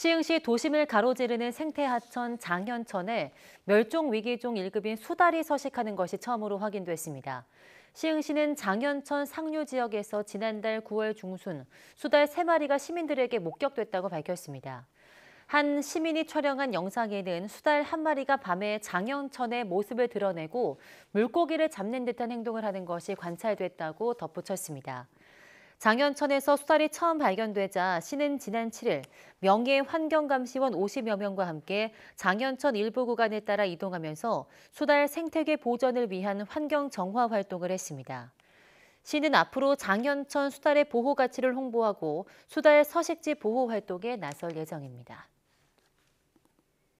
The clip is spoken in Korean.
시흥시 도심을 가로지르는 생태하천 장현천에 멸종위기종 1급인 수달이 서식하는 것이 처음으로 확인됐습니다. 시흥시는 장현천 상류 지역에서 지난달 9월 중순 수달 3마리가 시민들에게 목격됐다고 밝혔습니다. 한 시민이 촬영한 영상에는 수달 한 마리가 밤에 장현천의 모습을 드러내고 물고기를 잡는 듯한 행동을 하는 것이 관찰됐다고 덧붙였습니다. 장현천에서 수달이 처음 발견되자 시는 지난 7일 명예환경감시원 50여 명과 함께 장현천 일부 구간에 따라 이동하면서 수달 생태계 보전을 위한 환경 정화 활동을 했습니다. 시는 앞으로 장현천 수달의 보호 가치를 홍보하고 수달 서식지 보호 활동에 나설 예정입니다.